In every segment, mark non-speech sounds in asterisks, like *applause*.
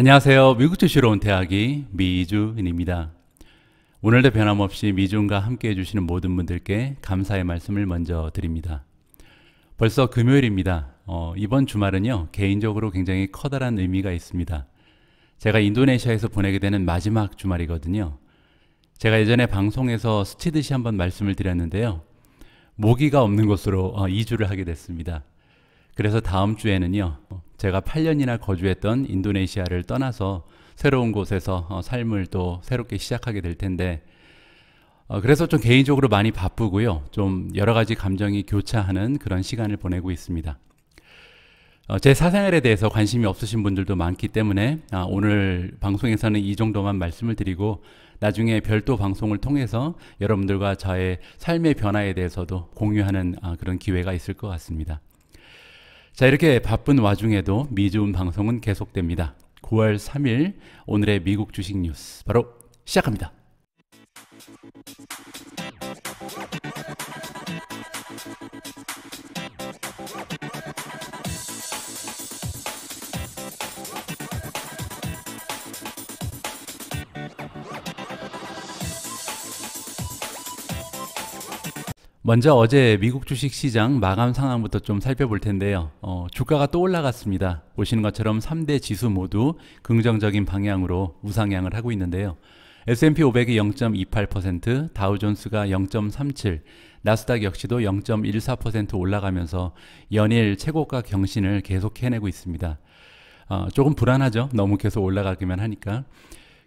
안녕하세요. 미국 출시로 온 대학이 미주인입니다. 오늘도 변함없이 미준과 함께 해주시는 모든 분들께 감사의 말씀을 먼저 드립니다. 벌써 금요일입니다. 어, 이번 주말은요, 개인적으로 굉장히 커다란 의미가 있습니다. 제가 인도네시아에서 보내게 되는 마지막 주말이거든요. 제가 예전에 방송에서 스치듯이 한번 말씀을 드렸는데요. 모기가 없는 곳으로 어, 이주를 하게 됐습니다. 그래서 다음 주에는요, 제가 8년이나 거주했던 인도네시아를 떠나서 새로운 곳에서 어, 삶을 또 새롭게 시작하게 될 텐데, 어, 그래서 좀 개인적으로 많이 바쁘고요. 좀 여러 가지 감정이 교차하는 그런 시간을 보내고 있습니다. 어, 제 사생활에 대해서 관심이 없으신 분들도 많기 때문에 아, 오늘 방송에서는 이 정도만 말씀을 드리고 나중에 별도 방송을 통해서 여러분들과 저의 삶의 변화에 대해서도 공유하는 아, 그런 기회가 있을 것 같습니다. 자, 이렇게 바쁜 와중에도 미주음 방송은 계속됩니다. 9월 3일 오늘의 미국 주식 뉴스 바로 시작합니다. 먼저 어제 미국 주식 시장 마감 상황부터 좀 살펴볼 텐데요. 어, 주가가 또 올라갔습니다. 보시는 것처럼 3대 지수 모두 긍정적인 방향으로 우상향을 하고 있는데요. S&P 500이 0.28%, 다우존스가 0.37, 나스닥 역시도 0.14% 올라가면서 연일 최고가 경신을 계속 해내고 있습니다. 어, 조금 불안하죠. 너무 계속 올라가기만 하니까.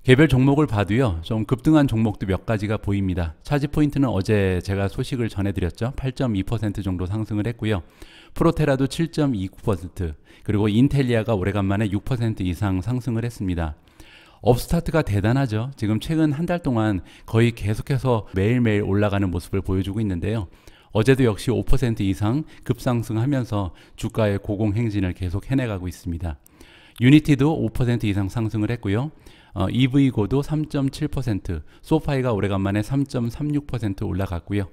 개별 종목을 봐도요, 좀 급등한 종목도 몇 가지가 보입니다. 차지 포인트는 어제 제가 소식을 전해드렸죠. 8.2% 정도 상승을 했고요. 프로테라도 7.29%, 그리고 인텔리아가 오래간만에 6% 이상 상승을 했습니다. 업스타트가 대단하죠. 지금 최근 한 달 동안 거의 계속해서 매일매일 올라가는 모습을 보여주고 있는데요. 어제도 역시 5% 이상 급상승하면서 주가의 고공행진을 계속 해내가고 있습니다. 유니티도 5% 이상 상승을 했고요. 어, EV고도 3.7%, 소파이가 오래간만에 3.36% 올라갔고요.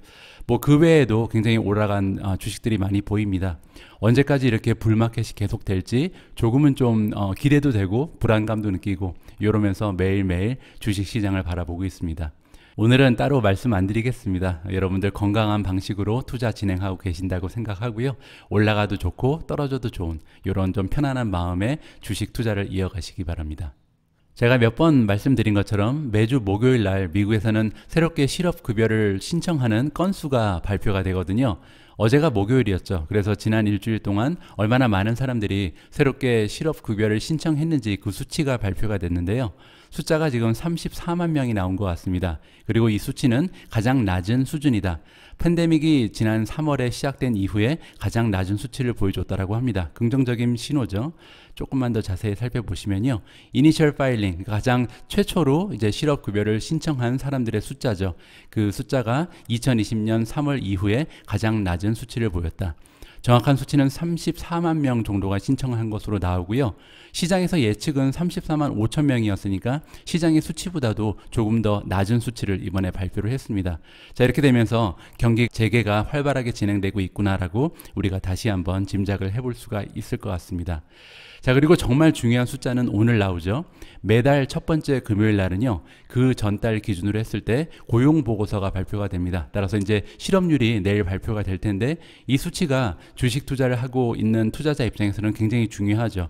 뭐 그 외에도 굉장히 올라간 어, 주식들이 많이 보입니다. 언제까지 이렇게 불마켓이 계속될지 조금은 좀 어, 기대도 되고 불안감도 느끼고 이러면서 매일매일 주식시장을 바라보고 있습니다. 오늘은 따로 말씀 안 드리겠습니다. 여러분들 건강한 방식으로 투자 진행하고 계신다고 생각하고요. 올라가도 좋고 떨어져도 좋은 이런 좀 편안한 마음에 주식 투자를 이어가시기 바랍니다. 제가 몇 번 말씀드린 것처럼 매주 목요일 날 미국에서는 새롭게 실업급여를 신청하는 건수가 발표가 되거든요. 어제가 목요일이었죠. 그래서 지난 일주일 동안 얼마나 많은 사람들이 새롭게 실업급여를 신청했는지 그 수치가 발표가 됐는데요. 숫자가 지금 34만 명이 나온 것 같습니다. 그리고 이 수치는 가장 낮은 수준이다. 팬데믹이 지난 3월에 시작된 이후에 가장 낮은 수치를 보여줬다고 합니다. 긍정적인 신호죠. 조금만 더 자세히 살펴보시면요. 이니셜 파일링, 가장 최초로 이제 실업 급여를 신청한 사람들의 숫자죠. 그 숫자가 2020년 3월 이후에 가장 낮은 수치를 보였다. 정확한 수치는 34만 명 정도가 신청한 것으로 나오고요. 시장에서 예측은 34만 5천 명이었으니까 시장의 수치보다도 조금 더 낮은 수치를 이번에 발표를 했습니다. 자, 이렇게 되면서 경기 재개가 활발하게 진행되고 있구나라고 우리가 다시 한번 짐작을 해볼 수가 있을 것 같습니다. 자, 그리고 정말 중요한 숫자는 오늘 나오죠. 매달 첫 번째 금요일 날은요. 그 전달 기준으로 했을 때 고용 보고서가 발표가 됩니다. 따라서 이제 실업률이 내일 발표가 될 텐데 이 수치가 주식 투자를 하고 있는 투자자 입장에서는 굉장히 중요하죠.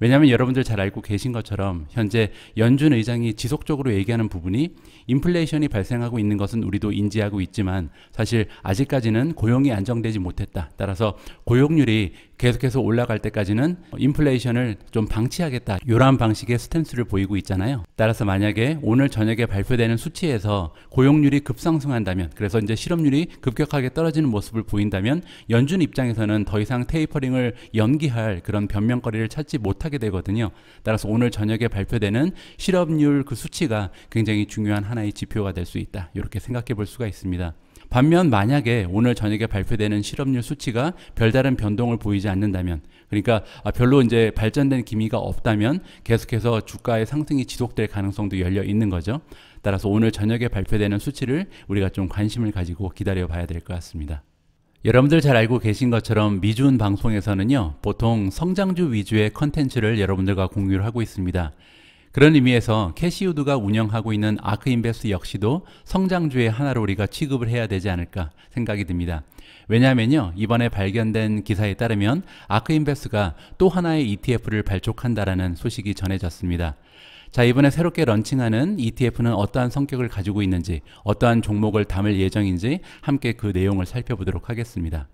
왜냐하면 여러분들 잘 알고 계신 것처럼 현재 연준 의장이 지속적으로 얘기하는 부분이 인플레이션이 발생하고 있는 것은 우리도 인지하고 있지만 사실 아직까지는 고용이 안정되지 못했다. 따라서 고용률이 계속해서 올라갈 때까지는 인플레이션을 좀 방치하겠다. 이러한 방식의 스탠스를 보이고 있잖아요. 따라서 만약에 오늘 저녁에 발표되는 수치에서 고용률이 급상승한다면 그래서 이제 실업률이 급격하게 떨어지는 모습을 보인다면 연준 입장에서는 더 이상 테이퍼링을 연기할 그런 변명거리를 찾지 못하게 되거든요. 따라서 오늘 저녁에 발표되는 실업률 그 수치가 굉장히 중요한 하나의 지표가 될 수 있다. 이렇게 생각해 볼 수가 있습니다. 반면 만약에 오늘 저녁에 발표되는 실업률 수치가 별다른 변동을 보이지 않는다면 그러니까 아, 별로 이제 발전된 기미가 없다면 계속해서 주가의 상승이 지속될 가능성도 열려 있는 거죠. 따라서 오늘 저녁에 발표되는 수치를 우리가 좀 관심을 가지고 기다려 봐야 될 것 같습니다. 여러분들 잘 알고 계신 것처럼 미준 방송에서는요, 보통 성장주 위주의 컨텐츠를 여러분들과 공유를 하고 있습니다. 그런 의미에서 캐시우드가 운영하고 있는 아크인베스트 역시도 성장주의 하나로 우리가 취급을 해야 되지 않을까 생각이 듭니다. 왜냐하면요 이번에 발견된 기사에 따르면 아크인베스트가 또 하나의 ETF를 발족한다라는 소식이 전해졌습니다. 자 이번에 새롭게 런칭하는 ETF는 어떠한 성격을 가지고 있는지 어떠한 종목을 담을 예정인지 함께 그 내용을 살펴보도록 하겠습니다.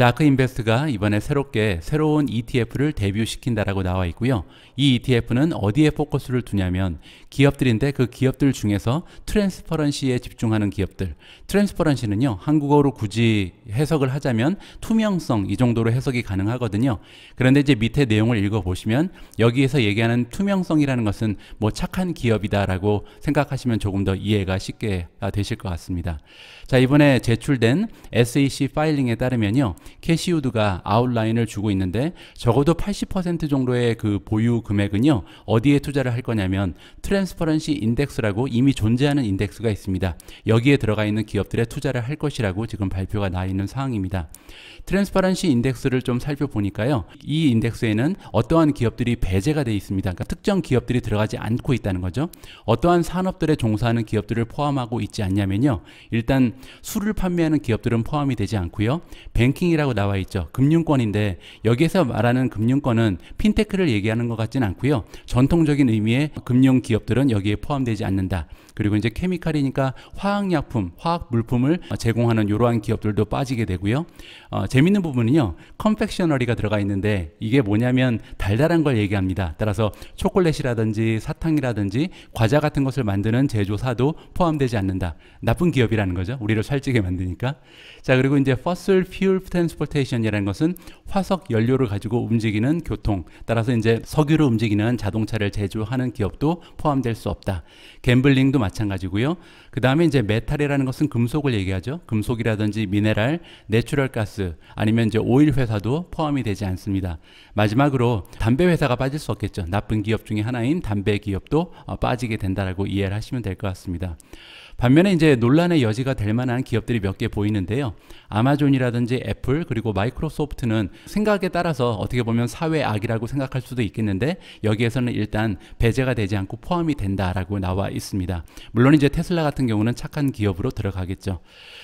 자, 아크인베스트가 그 이번에 새롭게 새로운 ETF를 데뷔시킨다라고 나와 있고요. 이 ETF는 어디에 포커스를 두냐면 기업들인데 그 기업들 중에서 트랜스퍼런시에 집중하는 기업들. 트랜스퍼런시는요, 한국어로 굳이 해석을 하자면 투명성 이 정도로 해석이 가능하거든요. 그런데 이제 밑에 내용을 읽어보시면 여기에서 얘기하는 투명성이라는 것은 뭐 착한 기업이다라고 생각하시면 조금 더 이해가 쉽게 아, 되실 것 같습니다. 자, 이번에 제출된 SEC 파일링에 따르면요, 캐시우드가 아웃라인을 주고 있는데 적어도 80% 정도의 그 보유 금액은요, 어디에 투자를 할 거냐면 트랜 스퍼런시 트랜스퍼런시 인덱스라고 이미 존재하는 인덱스가 있습니다. 여기에 들어가 있는 기업들의 투자를 할 것이라고 지금 발표가 나 있는 상황입니다. 트랜스퍼런시 인덱스를 좀 살펴보니까요. 이 인덱스에는 어떠한 기업들이 배제가 되어 있습니다. 그러니까 특정 기업들이 들어가지 않고 있다는 거죠. 어떠한 산업들에 종사하는 기업들을 포함하고 있지 않냐면요. 일단 술을 판매하는 기업들은 포함이 되지 않고요. 뱅킹이라고 나와 있죠. 금융권인데 여기에서 말하는 금융권은 핀테크를 얘기하는 것 같진 않고요. 전통적인 의미의 금융 기업들 것들은 여기에 포함되지 않는다. 그리고 이제 케미칼이니까 화학약품, 화학 물품을 제공하는 이러한 기업들도 빠지게 되고요. 어, 재밌는 부분은요. 컴팩셔너리가 들어가 있는데 이게 뭐냐면 달달한 걸 얘기합니다. 따라서 초콜릿이라든지 사탕이라든지 과자 같은 것을 만드는 제조사도 포함되지 않는다. 나쁜 기업이라는 거죠. 우리를 살찌게 만드니까. 자, 그리고 이제 fossil fuel transportation이라는 것은 화석 연료를 가지고 움직이는 교통. 따라서 이제 석유로 움직이는 자동차를 제조하는 기업도 포함될 수 없다. 갬블링도 마찬가지입니다. 마찬가지고요. 그 다음에 이제 메탈이라는 것은 금속을 얘기하죠. 금속이라든지 미네랄, 내추럴 가스, 아니면 이제 오일 회사도 포함이 되지 않습니다. 마지막으로 담배 회사가 빠질 수 없겠죠. 나쁜 기업 중에 하나인 담배 기업도 어, 빠지게 된다라고 이해를 하시면 될 것 같습니다. 반면에 이제 논란의 여지가 될 만한 기업들이 몇 개 보이는데요. 아마존이라든지 애플 그리고 마이크로소프트는 생각에 따라서 어떻게 보면 사회악이라고 생각할 수도 있겠는데 여기에서는 일단 배제가 되지 않고 포함이 된다라고 나와 있습니다. 물론 이제 테슬라 같은 경우는 착한 기업으로 들어가겠죠.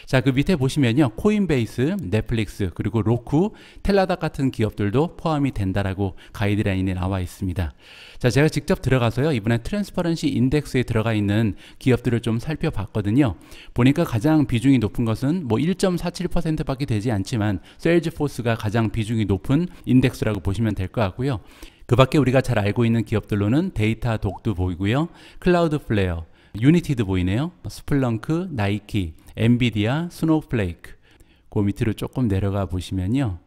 자, 그 밑에 보시면요. 코인베이스, 넷플릭스, 그리고 로쿠, 텔라닥 같은 기업들도 포함이 된다라고 가이드라인에 나와 있습니다. 자, 제가 직접 들어가서요. 이번에 트랜스퍼런시 인덱스에 들어가 있는 기업들을 좀 살펴봤고 봤거든요. 보니까 가장 비중이 높은 것은 뭐 1.47%밖에 되지 않지만 세일즈포스가 가장 비중이 높은 인덱스라고 보시면 될 것 같고요. 그 밖에 우리가 잘 알고 있는 기업들로는 데이터 독도 보이고요. 클라우드 플레어, 유니티드 보이네요. 뭐 스플렁크, 나이키, 엔비디아, 스노우플레이크. 그 밑으로 조금 내려가 보시면요.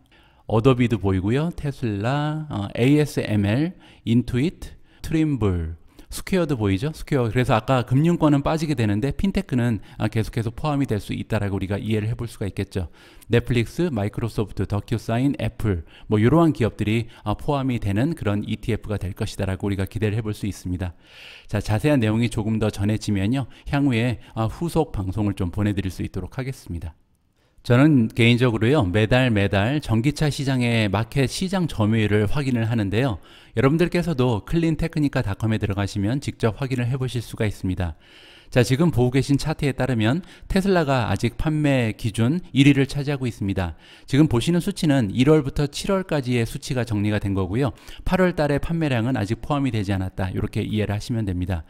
어도비도 보이고요. 테슬라, 어, ASML, 인투잇, 트림블, 스퀘어도 보이죠? 스퀘어. 그래서 아까 금융권은 빠지게 되는데 핀테크는 아, 계속해서 포함이 될 수 있다라고 우리가 이해를 해볼 수가 있겠죠. 넷플릭스, 마이크로소프트, 더큐사인, 애플 뭐 이러한 기업들이 아, 포함이 되는 그런 ETF가 될 것이다라고 우리가 기대를 해볼 수 있습니다. 자 자세한 내용이 조금 더 전해지면요 향후에 아, 후속 방송을 좀 보내드릴 수 있도록 하겠습니다. 저는 개인적으로요, 매달 매달 전기차 시장의 마켓 시장 점유율을 확인을 하는데요. 여러분들께서도 클린테크니카닷컴에 들어가시면 직접 확인을 해보실 수가 있습니다. 자, 지금 보고 계신 차트에 따르면 테슬라가 아직 판매 기준 1위를 차지하고 있습니다. 지금 보시는 수치는 1월부터 7월까지의 수치가 정리가 된 거고요. 8월 달에 판매량은 아직 포함이 되지 않았다. 이렇게 이해를 하시면 됩니다.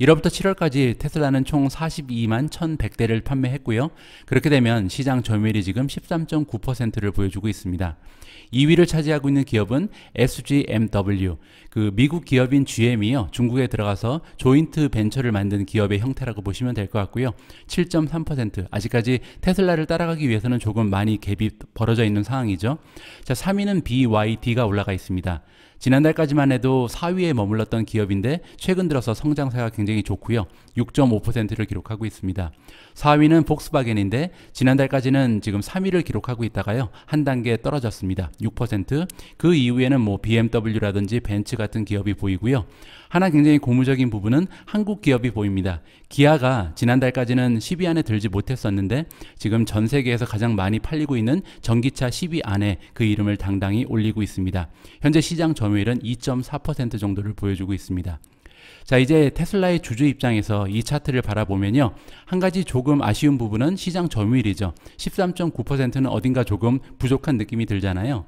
1월부터 7월까지 테슬라는 총 42만 1,100대를 판매했고요. 그렇게 되면 시장 점유율이 지금 13.9%를 보여주고 있습니다. 2위를 차지하고 있는 기업은 SGMW, 그 미국 기업인 GM이요. 중국에 들어가서 조인트 벤처를 만든 기업의 형태라고 보시면 될 것 같고요. 7.3% 아직까지 테슬라를 따라가기 위해서는 조금 많이 갭이 벌어져 있는 상황이죠. 자, 3위는 BYD가 올라가 있습니다. 지난달까지만 해도 4위에 머물렀던 기업인데 최근 들어서 성장세가 굉장히 좋고요. 6.5%를 기록하고 있습니다. 4위는 폭스바겐인데 지난달까지는 지금 3위를 기록하고 있다가요. 한 단계 떨어졌습니다. 6%. 그 이후에는 뭐 BMW라든지 벤츠 같은 기업이 보이고요. 하나 굉장히 고무적인 부분은 한국 기업이 보입니다. 기아가 지난달까지는 10위 안에 들지 못했었는데 지금 전 세계에서 가장 많이 팔리고 있는 전기차 10위 안에 그 이름을 당당히 올리고 있습니다. 현재 시장 점유율은 2.4% 정도를 보여주고 있습니다. 자, 이제 테슬라의 주주 입장에서 이 차트를 바라보면요. 한 가지 조금 아쉬운 부분은 시장 점유율이죠. 13.9%는 어딘가 조금 부족한 느낌이 들잖아요.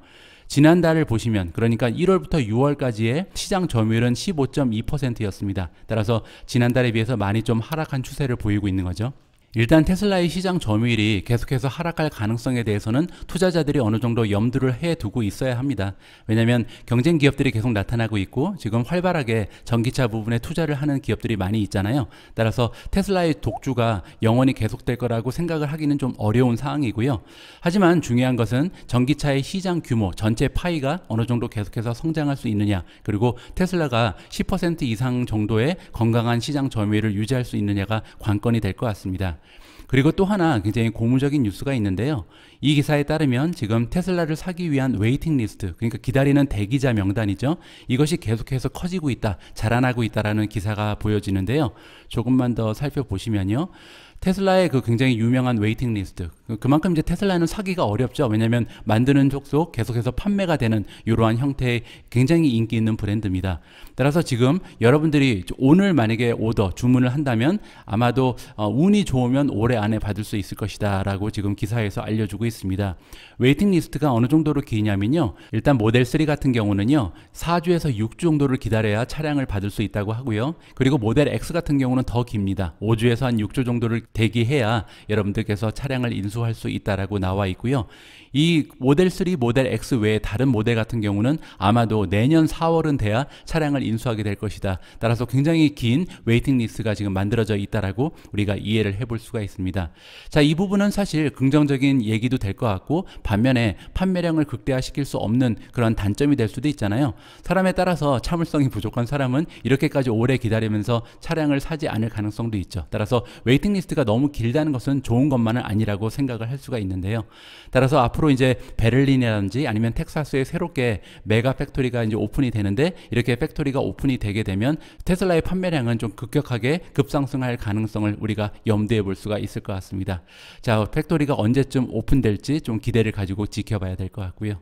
지난달을 보시면 그러니까 1월부터 6월까지의 시장 점유율은 15.2%였습니다. 따라서 지난달에 비해서 많이 좀 하락한 추세를 보이고 있는 거죠. 일단 테슬라의 시장 점유율이 계속해서 하락할 가능성에 대해서는 투자자들이 어느 정도 염두를 해 두고 있어야 합니다. 왜냐하면 경쟁 기업들이 계속 나타나고 있고 지금 활발하게 전기차 부분에 투자를 하는 기업들이 많이 있잖아요. 따라서 테슬라의 독주가 영원히 계속될 거라고 생각을 하기는 좀 어려운 상황이고요. 하지만 중요한 것은 전기차의 시장 규모 전체 파이가 어느 정도 계속해서 성장할 수 있느냐 그리고 테슬라가 10% 이상 정도의 건강한 시장 점유율을 유지할 수 있느냐가 관건이 될 것 같습니다. 그리고 또 하나 굉장히 고무적인 뉴스가 있는데요. 이 기사에 따르면 지금 테슬라를 사기 위한 웨이팅 리스트, 그러니까 기다리는 대기자 명단이죠. 이것이 계속해서 커지고 있다, 자라나고 있다라는 기사가 보여지는데요. 조금만 더 살펴보시면요. 테슬라의 그 굉장히 유명한 웨이팅 리스트. 그만큼 이제 테슬라는 사기가 어렵죠. 왜냐면 만드는 족속 계속해서 판매가 되는 이러한 형태의 굉장히 인기 있는 브랜드입니다. 따라서 지금 여러분들이 오늘 만약에 오더 주문을 한다면 아마도 어, 운이 좋으면 올해 안에 받을 수 있을 것이다라고 지금 기사에서 알려주고 있습니다. 웨이팅 리스트가 어느 정도로 기냐면요. 일단 모델 3 같은 경우는요. 4주에서 6주 정도를 기다려야 차량을 받을 수 있다고 하고요. 그리고 모델 X 같은 경우는 더 깁니다. 5주에서 한 6주 정도를 대기해야 여러분들께서 차량을 인수할 수 있다라고 나와 있고요. 이 모델 3, 모델 X 외에 다른 모델 같은 경우는 아마도 내년 4월은 돼야 차량을 인수하게 될 것이다. 따라서 굉장히 긴 웨이팅 리스트가 지금 만들어져 있다라고 우리가 이해를 해볼 수가 있습니다. 자, 이 부분은 사실 긍정적인 얘기도 될 것 같고 반면에 판매량을 극대화시킬 수 없는 그런 단점이 될 수도 있잖아요. 사람에 따라서 참을성이 부족한 사람은 이렇게까지 오래 기다리면서 차량을 사지 않을 가능성도 있죠. 따라서 웨이팅 리스트가 스케치가 너무 길다는 것은 좋은 것만은 아니라고 생각을 할 수가 있는데요. 따라서 앞으로 이제 베를린이라든지 아니면 텍사스에 새롭게 메가 팩토리가 이제 오픈이 되는데 이렇게 팩토리가 오픈이 되게 되면 테슬라의 판매량은 좀 급격하게 급상승할 가능성을 우리가 염두에 볼 수가 있을 것 같습니다. 자, 팩토리가 언제쯤 오픈될지 좀 기대를 가지고 지켜봐야 될 것 같고요.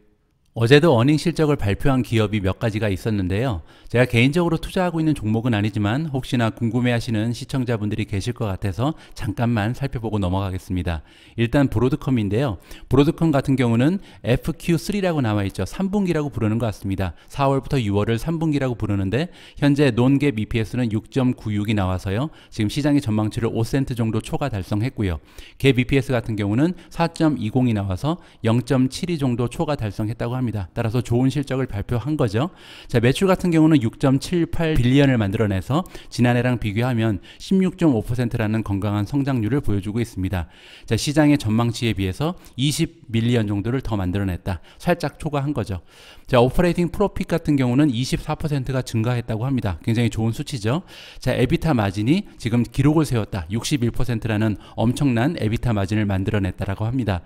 어제도 어닝 실적을 발표한 기업이 몇 가지가 있었는데요. 제가 개인적으로 투자하고 있는 종목은 아니지만 혹시나 궁금해하시는 시청자분들이 계실 것 같아서 잠깐만 살펴보고 넘어가겠습니다. 일단 브로드컴인데요. 브로드컴 같은 경우는 FQ3라고 나와 있죠. 3분기라고 부르는 것 같습니다. 4월부터 6월을 3분기라고 부르는데 현재 논갭 EPS는 6.96이 나와서요. 지금 시장의 전망치를 5센트 정도 초과 달성했고요. 갭 EPS 같은 경우는 4.20이 나와서 0.72 정도 초과 달성했다고 합니다. 합니다. 따라서 좋은 실적을 발표한 거죠. 자, 매출 같은 경우는 6.78 빌리언을 만들어내서 지난해랑 비교하면 16.5%라는 건강한 성장률을 보여주고 있습니다. 자, 시장의 전망치에 비해서 20 밀리언 정도를 더 만들어냈다. 살짝 초과한 거죠. 자, 오퍼레이팅 프로핏 같은 경우는 24%가 증가했다고 합니다. 굉장히 좋은 수치죠. 자, 에비타 마진이 지금 기록을 세웠다. 61%라는 엄청난 에비타 마진을 만들어냈다라고 합니다.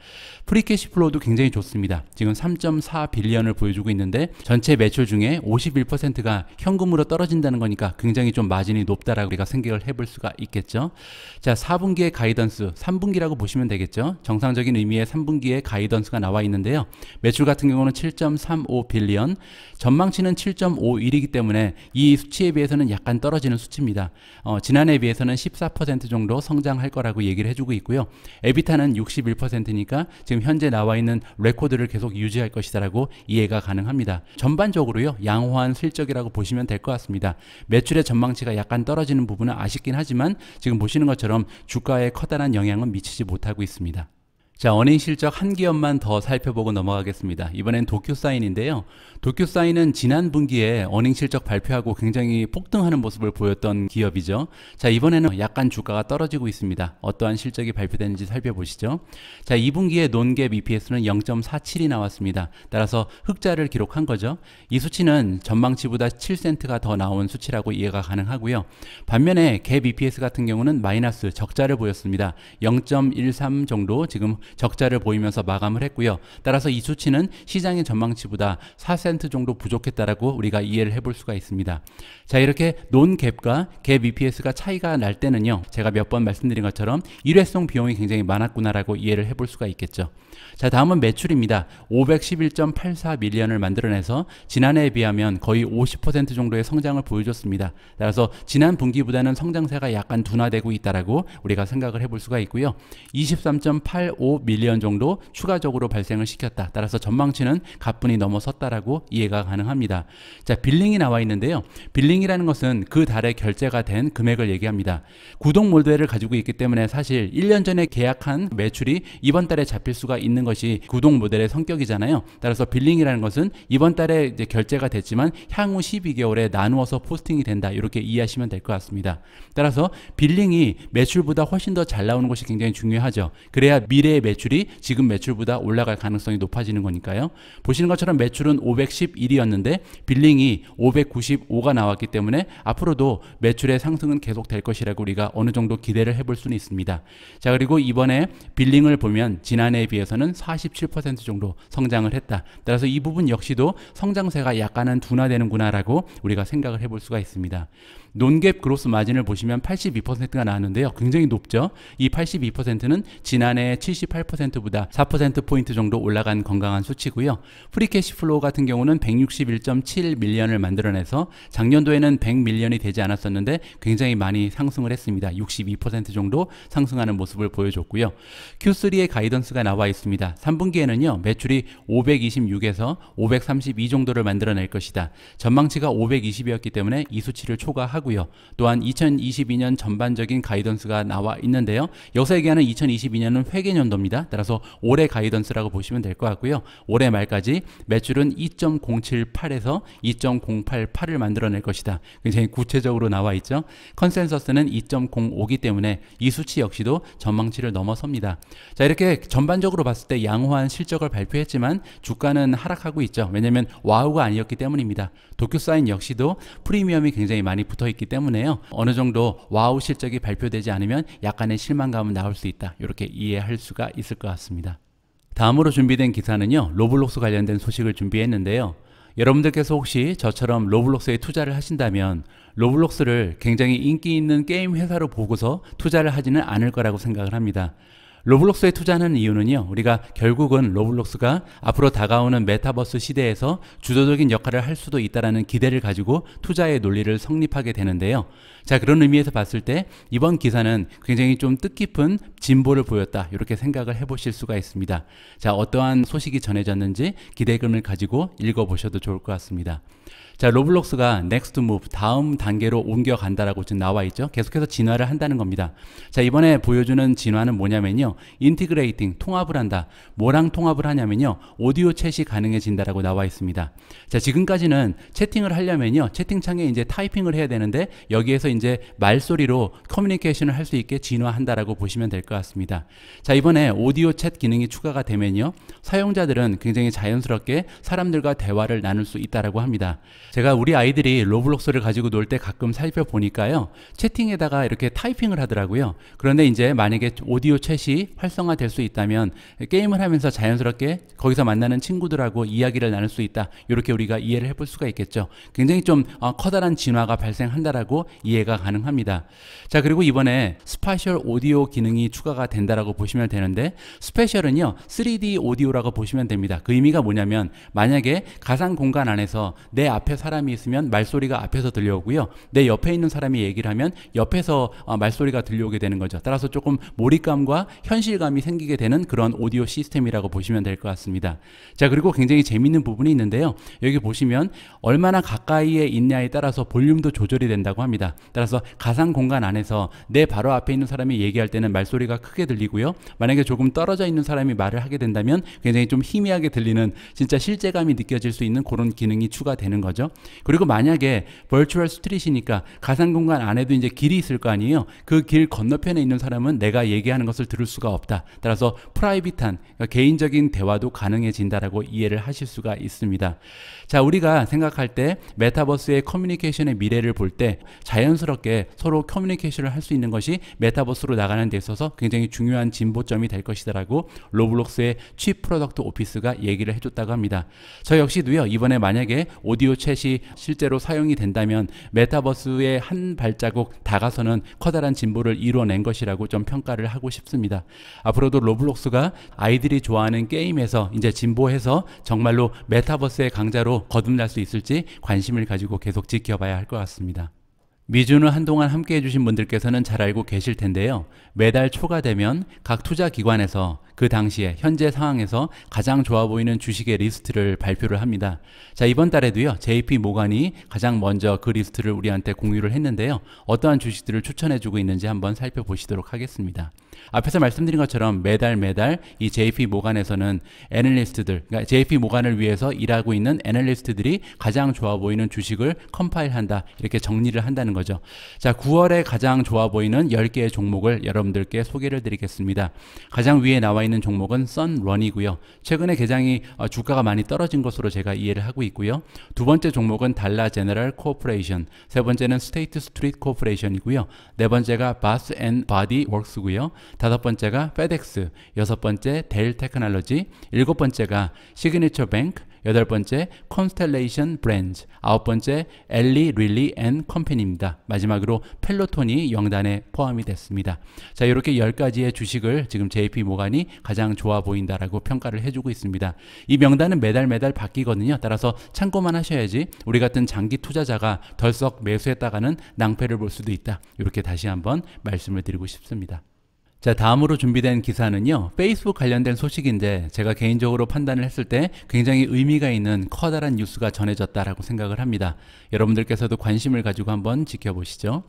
프리캐시 플로우도 굉장히 좋습니다. 지금 3.4 빌리언을 보여주고 있는데 전체 매출 중에 51%가 현금으로 떨어진다는 거니까 굉장히 좀 마진이 높다라고 우리가 생각을 해볼 수가 있겠죠. 자, 4분기의 가이던스 3분기라고 보시면 되겠죠. 정상적인 의미의 3분기의 가이던스가 나와 있는데요. 매출 같은 경우는 7.35 빌리언, 전망치는 7.51이기 때문에 이 수치에 비해서는 약간 떨어지는 수치입니다. 어, 지난해에 비해서는 14% 정도 성장할 거라고 얘기를 해주고 있고요. 에비타는 61%니까 지금 현재 나와 있는 레코드를 계속 유지할 것이다라고 이해가 가능합니다. 전반적으로요 양호한 실적이라고 보시면 될 것 같습니다. 매출의 전망치가 약간 떨어지는 부분은 아쉽긴 하지만 지금 보시는 것처럼 주가에 커다란 영향은 미치지 못하고 있습니다. 자, 언행 실적 한 기업만 더 살펴보고 넘어가겠습니다. 이번엔 도쿄사인인데요도쿄사인은 지난 분기에 어행 실적 발표하고 굉장히 폭등하는 모습을 보였던 기업이죠. 자, 이번에는 약간 주가가 떨어지고 있습니다. 어떠한 실적이 발표되는지 살펴보시죠. 자, 2분기에 논갭 EPS는 0.47이 나왔습니다. 따라서 흑자를 기록한 거죠. 이 수치는 전망치보다 7센트가 더 나온 수치라고 이해가 가능하고요. 반면에 갭 EPS 같은 경우는 마이너스 적자를 보였습니다. 0.13 정도 지금 적자를 보이면서 마감을 했고요. 따라서 이 수치는 시장의 전망치보다 4센트 정도 부족했다라고 우리가 이해를 해볼 수가 있습니다. 자 이렇게 논갭과 갭 EPS가 차이가 날 때는요. 제가 몇 번 말씀드린 것처럼 일회성 비용이 굉장히 많았구나라고 이해를 해볼 수가 있겠죠. 자 다음은 매출입니다. 511.84밀리언을 만들어내서 지난해에 비하면 거의 50% 정도의 성장을 보여줬습니다. 따라서 지난 분기보다는 성장세가 약간 둔화되고 있다라고 우리가 생각을 해볼 수가 있고요. 23.85 밀리언 정도 추가적으로 발생을 시켰다. 따라서 전망치는 가뿐히 넘어섰다라고 이해가 가능합니다. 자, 빌링이 나와 있는데요. 빌링이라는 것은 그 달에 결제가 된 금액을 얘기합니다. 구독 모델을 가지고 있기 때문에 사실 1년 전에 계약한 매출이 이번 달에 잡힐 수가 있는 것이 구독 모델의 성격이잖아요. 따라서 빌링이라는 것은 이번 달에 이제 결제가 됐지만 향후 12개월에 나누어서 포스팅이 된다. 이렇게 이해하시면 될 것 같습니다. 따라서 빌링이 매출보다 훨씬 더 잘 나오는 것이 굉장히 중요하죠. 그래야 미래의 매출이 지금 매출보다 올라갈 가능성이 높아지는 거니까요. 보시는 것처럼 매출은 511이었는데 빌링이 595가 나왔기 때문에 앞으로도 매출의 상승은 계속 될 것이라고 우리가 어느 정도 기대를 해볼 수는 있습니다. 자 그리고 이번에 빌링을 보면 지난해에 비해서는 47% 정도 성장을 했다. 따라서 이 부분 역시도 성장세가 약간은 둔화되는구나라고 우리가 생각을 해볼 수가 있습니다. 논갭 그로스 마진을 보시면 82%가 나왔는데요. 굉장히 높죠. 이 82%는 지난해 78%보다 4%포인트 정도 올라간 건강한 수치고요. 프리캐시 플로우 같은 경우는 161.7밀리언을 만들어내서 작년도에는 100밀리언이 되지 않았었는데 굉장히 많이 상승을 했습니다. 62% 정도 상승하는 모습을 보여줬고요. Q3의 가이던스가 나와 있습니다. 3분기에는요. 매출이 526에서 532 정도를 만들어낼 것이다. 전망치가 520이었기 때문에 이 수치를 초과하고 하고요. 또한 2022년 전반적인 가이던스가 나와 있는데요. 여기서 얘기하는 2022년은 회계년도입니다. 따라서 올해 가이던스라고 보시면 될 것 같고요. 올해 말까지 매출은 2.078에서 2.088을 만들어낼 것이다. 굉장히 구체적으로 나와 있죠. 컨센서스는 2.05기 때문에 이 수치 역시도 전망치를 넘어섭니다. 자 이렇게 전반적으로 봤을 때 양호한 실적을 발표했지만 주가는 하락하고 있죠. 왜냐하면 와우가 아니었기 때문입니다. 도쿄사인 역시도 프리미엄이 굉장히 많이 붙어 있기 때문에요. 어느 정도 와우 실적이 발표되지 않으면 약간의 실망감은 나올 수 있다. 이렇게 이해할 수가 있을 것 같습니다. 다음으로 준비된 기사는요. 로블록스 관련된 소식을 준비했는데요. 여러분들께서 혹시 저처럼 로블록스에 투자를 하신다면 로블록스를 굉장히 인기 있는 게임 회사로 보고서 투자를 하지는 않을 거라고 생각을 합니다. 로블록스에 투자하는 이유는요, 우리가 결국은 로블록스가 앞으로 다가오는 메타버스 시대에서 주도적인 역할을 할 수도 있다는 기대를 가지고 투자의 논리를 성립하게 되는데요. 자, 그런 의미에서 봤을 때 이번 기사는 굉장히 좀 뜻깊은 진보를 보였다. 이렇게 생각을 해보실 수가 있습니다. 자, 어떠한 소식이 전해졌는지 기대금을 가지고 읽어보셔도 좋을 것 같습니다. 자, 로블록스가 next move, 다음 단계로 옮겨간다라고 지금 나와 있죠. 계속해서 진화를 한다는 겁니다. 자, 이번에 보여주는 진화는 뭐냐면요. 인티그레이팅 통합을 한다. 뭐랑 통합을 하냐면요. 오디오 챗이 가능해진다라고 나와 있습니다. 자, 지금까지는 채팅을 하려면요. 채팅창에 이제 타이핑을 해야 되는데 여기에서 이제 말소리로 커뮤니케이션을 할 수 있게 진화한다라고 보시면 될 것 같습니다. 자, 이번에 오디오 챗 기능이 추가가 되면요. 사용자들은 굉장히 자연스럽게 사람들과 대화를 나눌 수 있다라고 합니다. 제가 우리 아이들이 로블록스를 가지고 놀 때 가끔 살펴보니까요. 채팅에다가 이렇게 타이핑을 하더라고요. 그런데 이제 만약에 오디오 챗이 활성화될 수 있다면 게임을 하면서 자연스럽게 거기서 만나는 친구들하고 이야기를 나눌 수 있다. 이렇게 우리가 이해를 해볼 수가 있겠죠. 굉장히 좀 어, 커다란 진화가 발생한다라고 이해가 가능합니다. 자, 그리고 이번에 스파셜 오디오 기능이 추가가 된다라고 보시면 되는데 스페셜은요. 3D 오디오라고 보시면 됩니다. 그 의미가 뭐냐면 만약에 가상 공간 안에서 내 앞에서 사람이 있으면 말소리가 앞에서 들려오고요. 내 옆에 있는 사람이 얘기를 하면 옆에서 어, 말소리가 들려오게 되는 거죠. 따라서 조금 몰입감과 현실감이 생기게 되는 그런 오디오 시스템이라고 보시면 될 것 같습니다. 자, 그리고 굉장히 재밌는 부분이 있는데요. 여기 보시면 얼마나 가까이에 있냐에 따라서 볼륨도 조절이 된다고 합니다. 따라서 가상 공간 안에서 내 바로 앞에 있는 사람이 얘기할 때는 말소리가 크게 들리고요. 만약에 조금 떨어져 있는 사람이 말을 하게 된다면 굉장히 좀 희미하게 들리는 진짜 실제감이 느껴질 수 있는 그런 기능이 추가되는 거죠. 그리고 만약에 벌추얼 스트릿이니까 가상 공간 안에도 이제 길이 있을 거 아니에요. 그 길 건너편에 있는 사람은 내가 얘기하는 것을 들을 수가 없다. 따라서 프라이빗한 그러니까 개인적인 대화도 가능해진다라고 이해를 하실 수가 있습니다. 자, 우리가 생각할 때 메타버스의 커뮤니케이션의 미래를 볼 때 자연스럽게 서로 커뮤니케이션을 할 수 있는 것이 메타버스로 나가는 데 있어서 굉장히 중요한 진보점이 될 것이다라고 로블록스의 취 프로덕트 오피스가 얘기를 해줬다고 합니다. 저 역시도요 이번에 만약에 오디오 챗 것이 실제로 사용이 된다면 메타버스의 한 발자국 다가서는 커다란 진보를 이뤄낸 것이라고 좀 평가를 하고 싶습니다. 앞으로도 로블록스가 아이들이 좋아하는 게임에서 이제 진보해서 정말로 메타버스의 강자로 거듭날 수 있을지 관심을 가지고 계속 지켜봐야 할 것 같습니다. 미주는 한동안 함께 해주신 분들께서는 잘 알고 계실 텐데요. 매달 초가 되면 각 투자 기관에서 그 당시에 현재 상황에서 가장 좋아 보이는 주식의 리스트를 발표를 합니다. 자, 이번 달에도요. JP 모간이 가장 먼저 그 리스트를 우리한테 공유를 했는데요. 어떠한 주식들을 추천해 주고 있는지 한번 살펴보시도록 하겠습니다. 앞에서 말씀드린 것처럼 매달 매달 이 JP 모간에서는 애널리스트들, 그러니까 JP 모간을 위해서 일하고 있는 애널리스트들이 가장 좋아 보이는 주식을 컴파일한다. 이렇게 정리를 한다는 거죠. 자, 9월에 가장 좋아 보이는 10개의 종목을 여러분들께 소개를 드리겠습니다. 가장 위에 나와 있는 종목은 썬런이고요. 최근에 개장이 어, 주가가 많이 떨어진 것으로 제가 이해를 하고 있고요. 두 번째 종목은 달라 제너럴 코퍼레이션, 세 번째는 스테이트 스트릿 코퍼레이션이고요. 네 번째가 바스 앤 바디 웍스고요. 다섯 번째가 페덱스, 여섯 번째 델 테크놀로지, 일곱 번째가 시그니처 뱅크, 여덟 번째 콘스텔레이션 브랜즈, 아홉 번째 엘리 릴리 앤 컴퍼니입니다. 마지막으로 펠로톤이 영단에 포함이 됐습니다. 자, 이렇게 열가지의 주식을 지금 JP 모간이 가장 좋아 보인다라고 평가를 해주고 있습니다. 이 명단은 매달 매달 바뀌거든요. 따라서 참고만 하셔야지 우리 같은 장기 투자자가 덜썩 매수했다가는 낭패를 볼 수도 있다. 이렇게 다시 한번 말씀을 드리고 싶습니다. 자, 다음으로 준비된 기사는요, 페이스북 관련된 소식인데, 제가 개인적으로 판단을 했을 때 굉장히 의미가 있는 커다란 뉴스가 전해졌다라고 생각을 합니다. 여러분들께서도 관심을 가지고 한번 지켜보시죠.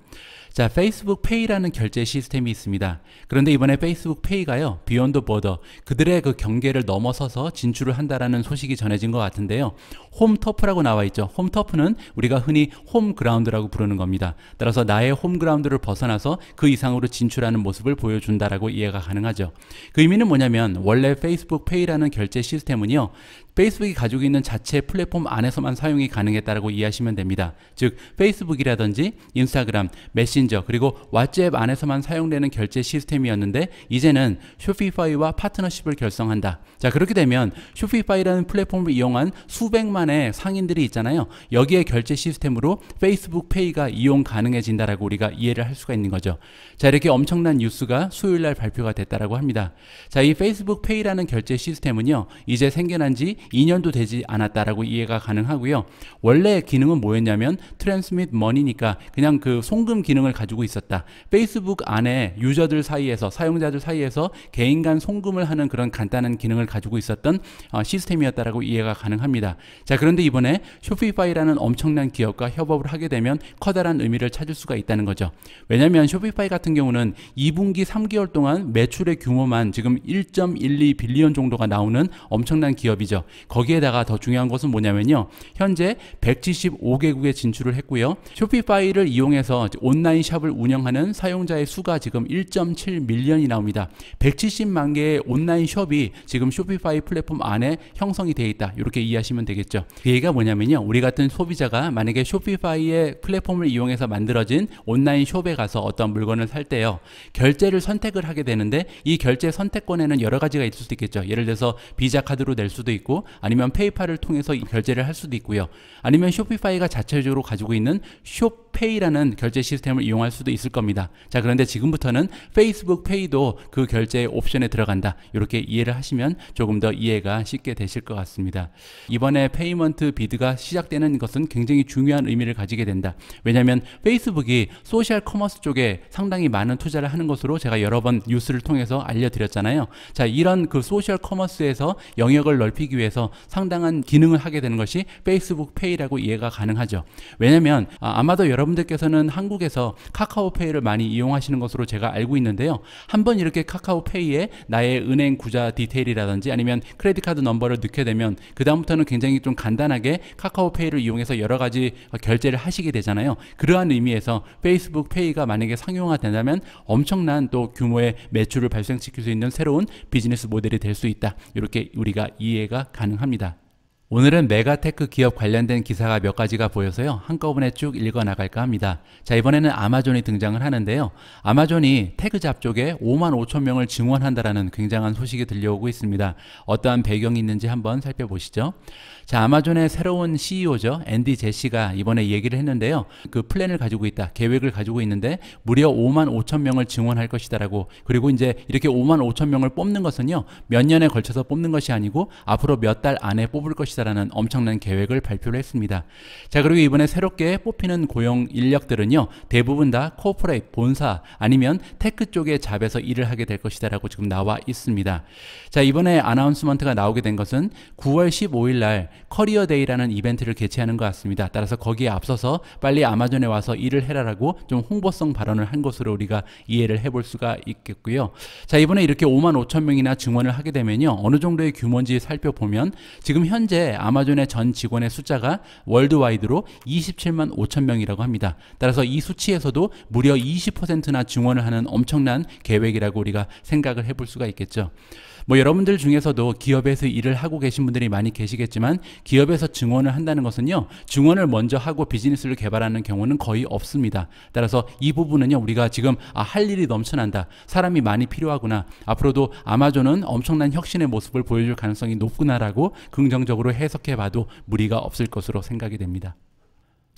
자, 페이스북 페이라는 결제 시스템이 있습니다. 그런데 이번에 페이스북 페이가요, 비욘드 보더, 그들의 그 경계를 넘어서서 진출을 한다라는 소식이 전해진 것 같은데요. 홈터프라고 나와 있죠. 홈터프는 우리가 흔히 홈그라운드라고 부르는 겁니다. 따라서 나의 홈그라운드를 벗어나서 그 이상으로 진출하는 모습을 보여준다라고 이해가 가능하죠. 그 의미는 뭐냐면, 원래 페이스북 페이라는 결제 시스템은요, 페이스북이 가지고 있는 자체 플랫폼 안에서만 사용이 가능했다고 이해하시면 됩니다. 즉 페이스북이라든지 인스타그램, 메신저 그리고 왓츠앱 안에서만 사용되는 결제 시스템이었는데 이제는 쇼피파이와 파트너십을 결성한다. 자 그렇게 되면 쇼피파이라는 플랫폼을 이용한 수백만의 상인들이 있잖아요. 여기에 결제 시스템으로 페이스북 페이가 이용 가능해진다라고 우리가 이해를 할 수가 있는 거죠. 자 이렇게 엄청난 뉴스가 수요일 날 발표가 됐다라고 합니다. 자이 페이스북 페이라는 결제 시스템은요 이제 생겨난 지 2년도 되지 않았다라고 이해가 가능하고요. 원래 기능은 뭐였냐면 트랜스밋 머니니까 그냥 그 송금 기능을 가지고 있었다. 페이스북 안에 유저들 사이에서 사용자들 사이에서 개인 간 송금을 하는 그런 간단한 기능을 가지고 있었던 어, 시스템이었다라고 이해가 가능합니다. 자, 그런데 이번에 쇼피파이라는 엄청난 기업과 협업을 하게 되면 커다란 의미를 찾을 수가 있다는 거죠. 왜냐면 쇼피파이 같은 경우는 2분기 3개월 동안 매출의 규모만 지금 1.12 빌리언 정도가 나오는 엄청난 기업이죠. 거기에다가 더 중요한 것은 뭐냐면요. 현재 175개국에 진출을 했고요. 쇼피파이를 이용해서 온라인 샵을 운영하는 사용자의 수가 지금 1.7밀리언이 나옵니다. 170만 개의 온라인 숍이 지금 쇼피파이 플랫폼 안에 형성이 되어 있다. 이렇게 이해하시면 되겠죠. 그 얘기가 뭐냐면요. 우리 같은 소비자가 만약에 쇼피파이의 플랫폼을 이용해서 만들어진 온라인 숍에 가서 어떤 물건을 살 때요. 결제를 선택을 하게 되는데 이 결제 선택권에는 여러 가지가 있을 수도 있겠죠. 예를 들어서 비자 카드로 낼 수도 있고 아니면 페이팔을 통해서 결제를 할 수도 있고요. 아니면 쇼피파이가 자체적으로 가지고 있는 쇼페이라는 결제 시스템을 이용할 수도 있을 겁니다. 자 그런데 지금부터는 페이스북 페이도 그 결제 옵션에 들어간다. 이렇게 이해를 하시면 조금 더 이해가 쉽게 되실 것 같습니다. 이번에 페이먼트 비드가 시작되는 것은 굉장히 중요한 의미를 가지게 된다. 왜냐하면 페이스북이 소셜 커머스 쪽에 상당히 많은 투자를 하는 것으로 제가 여러 번 뉴스를 통해서 알려드렸잖아요. 자 이런 그 소셜 커머스에서 영역을 넓히기 위해서 대해서 상당한 기능을 하게 되는 것이 페이스북 페이라고 이해가 가능하죠. 왜냐면 아, 마도 여러분들께서는 한국에서 카카오페이를 많이 이용하시는 것으로 제가 알고 있는데요. 한번 이렇게 카카오페이에 나의 은행 구자 디테일이라든지 아니면 크레딧카드 넘버를 넣게 되면 그다음부터는 굉장히 좀 간단하게 카카오페이를 이용해서 여러 가지 결제를 하시게 되잖아요. 그러한 의미에서 페이스북 페이가 만약에 상용화된다면 엄청난 또 규모의 매출을 발생시킬 수 있는 새로운 비즈니스 모델이 될 수 있다. 이렇게 우리가 이해가 가능합니다. 가능합니다. 오늘은 메가테크 기업 관련된 기사가 몇 가지가 보여서요. 한꺼번에 쭉 읽어 나갈까 합니다. 자, 이번에는 아마존이 등장을 하는데요. 아마존이 태그 잡쪽에 5만 5천 명을 증원한다라는 굉장한 소식이 들려오고 있습니다. 어떠한 배경이 있는지 한번 살펴보시죠. 자, 아마존의 새로운 CEO죠. 앤디 제시가 이번에 얘기를 했는데요. 그 플랜을 가지고 있다. 계획을 가지고 있는데 무려 5만 5천 명을 증원할 것이다라고. 그리고 이제 이렇게 5만 5천 명을 뽑는 것은요. 몇 년에 걸쳐서 뽑는 것이 아니고 앞으로 몇 달 안에 뽑을 것이다라는 엄청난 계획을 발표를 했습니다. 자, 그리고 이번에 새롭게 뽑히는 고용 인력들은요. 대부분 다 코퍼레이트 본사 아니면 테크 쪽에 잡에서 일을 하게 될 것이다라고 지금 나와 있습니다. 자, 이번에 아나운스먼트가 나오게 된 것은 9월 15일 날 커리어 데이라는 이벤트를 개최하는 것 같습니다. 따라서 거기에 앞서서 빨리 아마존에 와서 일을 해라라고 좀 홍보성 발언을 한 것으로 우리가 이해를 해볼 수가 있겠고요. 자 이번에 이렇게 5만 5천 명이나 증원을 하게 되면요 어느 정도의 규모인지 살펴보면 지금 현재 아마존의 전 직원의 숫자가 월드와이드로 27만 5천 명이라고 합니다. 따라서 이 수치에서도 무려 20%나 증원을 하는 엄청난 계획이라고 우리가 생각을 해 볼 수가 있겠죠. 뭐 여러분들 중에서도 기업에서 일을 하고 계신 분들이 많이 계시겠지만 기업에서 증원을 한다는 것은요. 증원을 먼저 하고 비즈니스를 개발하는 경우는 거의 없습니다. 따라서 이 부분은요. 우리가 지금 아, 할 일이 넘쳐난다. 사람이 많이 필요하구나. 앞으로도 아마존은 엄청난 혁신의 모습을 보여줄 가능성이 높구나라고 긍정적으로 해석해 봐도 무리가 없을 것으로 생각이 됩니다.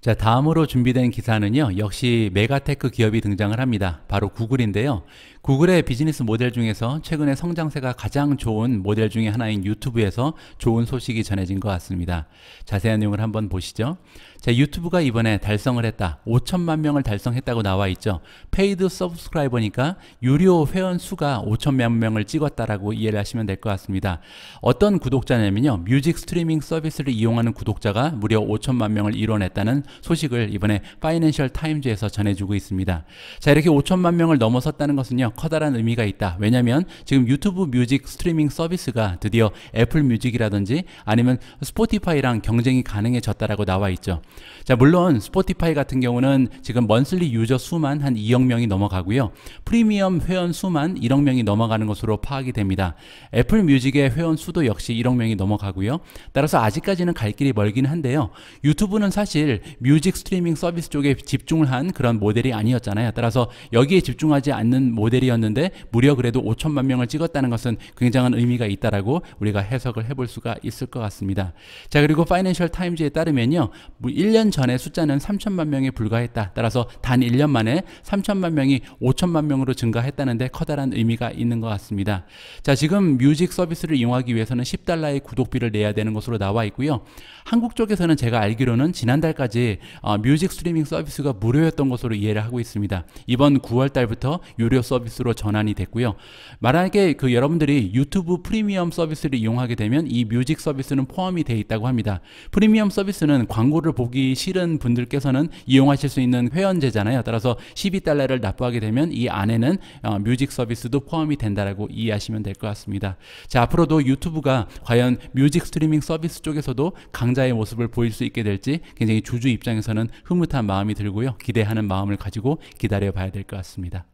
자, 다음으로 준비된 기사는요, 역시 메가테크 기업이 등장을 합니다. 바로 구글인데요. 구글의 비즈니스 모델 중에서 최근에 성장세가 가장 좋은 모델 중에 하나인 유튜브에서 좋은 소식이 전해진 것 같습니다. 자세한 내용을 한번 보시죠. 제 유튜브가 이번에 달성을 했다. 5천만 명을 달성했다고 나와 있죠. 페이드 서브스크라이버니까 유료 회원 수가 5천만 명을 찍었다라고 이해를 하시면 될 것 같습니다. 어떤 구독자냐면요. 뮤직 스트리밍 서비스를 이용하는 구독자가 무려 5천만 명을 이뤄냈다는 소식을 이번에 파이낸셜 타임즈에서 전해주고 있습니다. 자, 이렇게 5천만 명을 넘어섰다는 것은요. 커다란 의미가 있다. 왜냐면 하 지금 유튜브 뮤직 스트리밍 서비스가 드디어 애플 뮤직이라든지 아니면 스포티파이랑 경쟁이 가능해졌다라고 나와 있죠. 자, 물론 스포티파이 같은 경우는 지금 먼슬리 유저 수만 한 2억 명이 넘어가고요. 프리미엄 회원 수만 1억 명이 넘어가는 것으로 파악이 됩니다. 애플 뮤직의 회원 수도 역시 1억 명이 넘어가고요. 따라서 아직까지는 갈 길이 멀긴 한데요. 유튜브는 사실 뮤직 스트리밍 서비스 쪽에 집중을 한 그런 모델이 아니었잖아요. 따라서 여기에 집중하지 않는 모델이었는데 무려 그래도 5천만 명을 찍었다는 것은 굉장한 의미가 있다라고 우리가 해석을 해볼 수가 있을 것 같습니다. 자, 그리고 파이낸셜 타임즈에 따르면요. 뭐 1년 전에 숫자는 3천만 명에 불과했다. 따라서 단 1년 만에 3천만 명이 5천만 명으로 증가했다는데 커다란 의미가 있는 것 같습니다. 자, 지금 뮤직 서비스를 이용하기 위해서는 10달러의 구독비를 내야 되는 것으로 나와 있고요. 한국 쪽에서는 제가 알기로는 지난달까지 어, 뮤직 스트리밍 서비스가 무료였던 것으로 이해를 하고 있습니다. 이번 9월 달부터 유료 서비스로 전환이 됐고요. 만약에 그 여러분들이 유튜브 프리미엄 서비스를 이용하게 되면 이 뮤직 서비스는 포함이 돼 있다고 합니다. 프리미엄 서비스는 광고를 보기 보기 싫은 분들께서는 이용하실 수 있는 회원제잖아요. 따라서 12달러를 납부하게 되면 이 안에는 어, 뮤직 서비스도 포함이 된다라고 이해하시면 될 것 같습니다. 자, 앞으로도 유튜브가 과연 뮤직 스트리밍 서비스 쪽에서도 강자의 모습을 보일 수 있게 될지 굉장히 주주 입장에서는 흐뭇한 마음이 들고요. 기대하는 마음을 가지고 기다려 봐야 될 것 같습니다.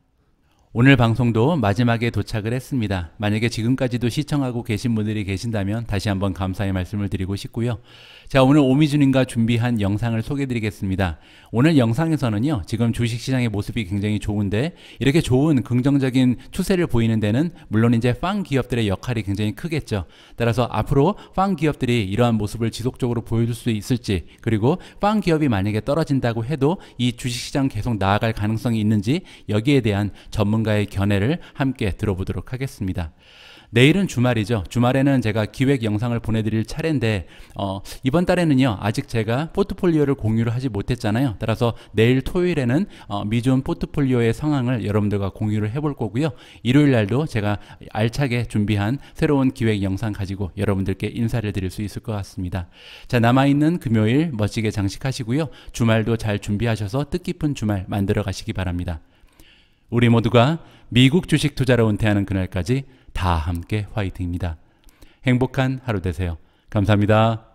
오늘 방송도 마지막에 도착을 했습니다. 만약에 지금까지도 시청하고 계신 분들이 계신다면 다시 한번 감사의 말씀을 드리고 싶고요. 자, 오늘 오미준님과 준비한 영상을 소개드리겠습니다. 해 오늘 영상에서는요, 지금 주식시장의 모습이 굉장히 좋은데, 이렇게 좋은 긍정적인 추세를 보이는 데는 물론 이제 팡 기업들의 역할이 굉장히 크겠죠. 따라서 앞으로 팡 기업들이 이러한 모습을 지속적으로 보여줄 수 있을지, 그리고 팡 기업이 만약에 떨어진다고 해도 이 주식시장 계속 나아갈 가능성이 있는지 여기에 대한 전문가의 견해를 함께 들어보도록 하겠습니다. 내일은 주말이죠. 주말에는 제가 기획 영상을 보내드릴 차례인데 어, 이번 달에는요 아직 제가 포트폴리오를 공유를 하지 못했잖아요. 따라서 내일 토요일에는 어, 미존 포트폴리오의 상황을 여러분들과 공유를 해볼 거고요. 일요일 날도 제가 알차게 준비한 새로운 기획 영상 가지고 여러분들께 인사를 드릴 수 있을 것 같습니다. 자 남아있는 금요일 멋지게 장식하시고요. 주말도 잘 준비하셔서 뜻깊은 주말 만들어 가시기 바랍니다. 우리 모두가 미국 주식 투자로 은퇴하는 그날까지 다 함께 화이팅입니다. 행복한 하루 되세요. 감사합니다.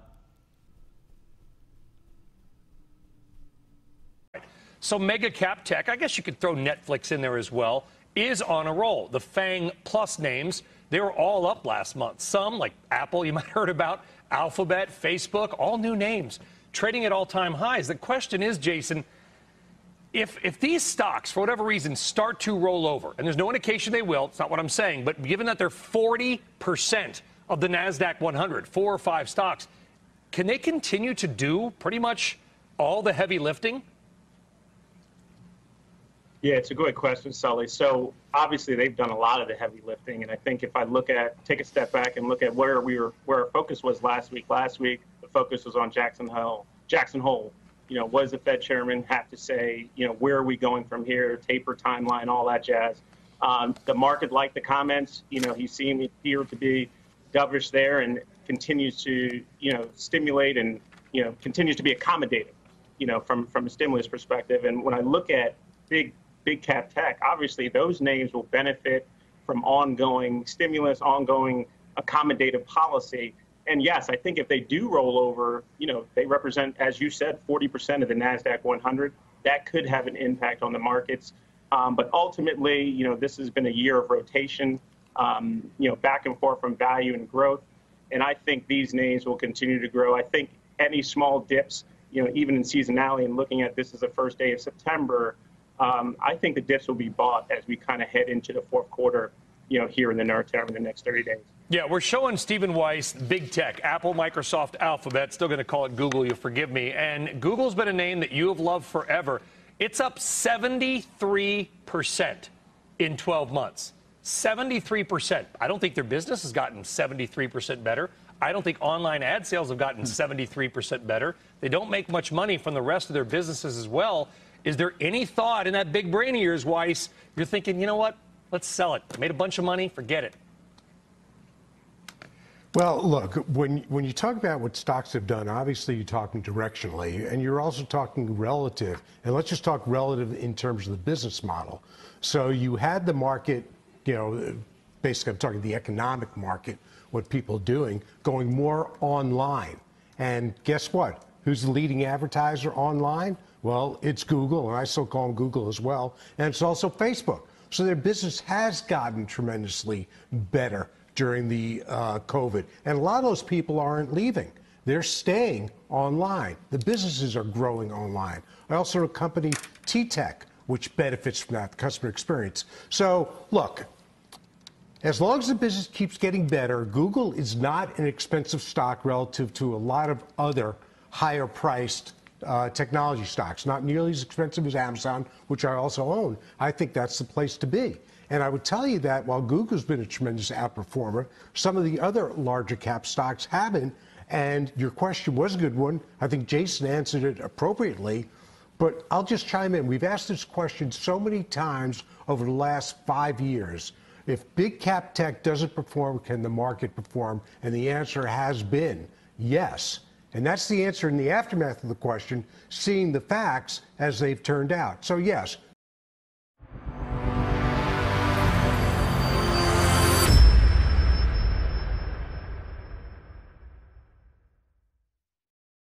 So mega cap tech, I guess you could throw Netflix in there as well, is on a roll. The FANG plus names, they were all up last month. Some, like Apple, you *laughs* might have heard about, Alphabet, Facebook, all new names, trading at all-time highs. The question is, Jason, if, if these stocks, for whatever reason, start to roll over, and there's no indication they will, it's not what I'm saying, but given that they're 40% of the NASDAQ 100, four or five stocks, can they continue to do pretty much all the heavy lifting? Yeah, it's a good question, Sully. So obviously they've done a lot of the heavy lifting, and I think if I look at take a step back and look at where we were, where our focus was last week. Last week the focus was on Jackson Hole, Jackson Hole, you know, what does the Fed chairman have to say? You know, where are we going from here? Taper timeline, all that jazz. Um, the market liked the comments. You know, he seemed appear to be dovish there and continues to, you know, stimulate and, you know, continues to be accommodative. you know, from, from a stimulus perspective. And when I look at big, big cap tech, obviously those names will benefit from ongoing stimulus, ongoing accommodative policy and yes, I think if they do roll over, you know, they represent, as you said, 40% of the NASDAQ 100. That could have an impact on the markets. Um, but ultimately, you know, this has been a year of rotation, um, you know, back and forth from value and growth. And I think these names will continue to grow. I think any small dips, you know, even in seasonality and looking at this as the first day of September, um, I think the dips will be bought as we kind of head into the fourth quarter you know, here in the North Tower, in the next 30 days. Yeah, we're showing Stephen Weiss, big tech, Apple, Microsoft, Alphabet, still going to call it Google, you forgive me. And Google's been a name that you have loved forever. It's up 73% in 12 months. 73%. I don't think their business has gotten 73% better. I don't think online ad sales have gotten 73% hmm. better. They don't make much money from the rest of their businesses as well. Is there any thought in that big brain of yours, Weiss? You're thinking, you know what? Let's sell it. Made a bunch of money. Forget it. Well, look, when, when you talk about what stocks have done, obviously you're talking directionally, and you're also talking relative. And let's just talk relative in terms of the business model. So you had the market, you know, basically I'm talking the economic market, what people are doing, going more online. And guess what? Who's the leading advertiser online? Well, it's Google, and I still call them Google as well, and it's also Facebook. So their business has gotten tremendously better during the uh, COVID. And a lot of those people aren't leaving. They're staying online. The businesses are growing online. I also have a company, T-Tech, which benefits from that customer experience. So look, as long as the business keeps getting better, Google is not an expensive stock relative to a lot of other higher priced uh, technology stocks, not nearly as expensive as Amazon, which I also own. I think that's the place to be. And I would tell you that while Google's been a tremendous outperformer, some of the other larger cap stocks haven't. And your question was a good one. I think Jason answered it appropriately. But I'll just chime in. We've asked this question so many times over the last five years. If big cap tech doesn't perform, can the market perform? And the answer has been yes. And that's the answer in the aftermath of the question, seeing the facts as they've turned out. So, yes,